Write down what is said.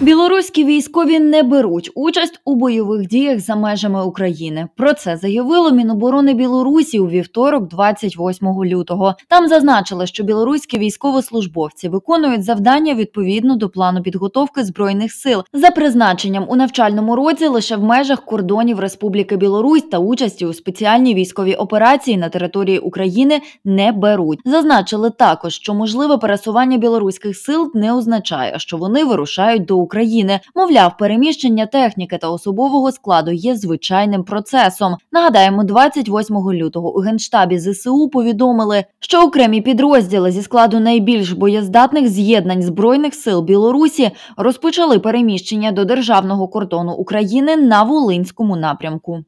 Білоруські військові не беруть участь у бойових діях за межами України. Про це заявило Міноборони Білорусі у вівторок, 28 лютого. Там зазначили, що білоруські військовослужбовці виконують завдання відповідно до плану підготовки збройних сил за призначенням у навчальному році лише в межах кордонів Республіки Білорусь та участі у спеціальній військовій операції на території України не беруть. Зазначили також, що можливе пересування білоруських сил не означає, що вони вирушають до України. України. Мовляв, переміщення техніки та особового складу є звичайним процесом. Нагадаємо, 28 лютого у генштабі ЗСУ повідомили, що окремі підрозділи зі складу найбільш боєздатних з'єднань збройних сил Білорусі розпочали переміщення до державного кордону України на Волинському напрямку.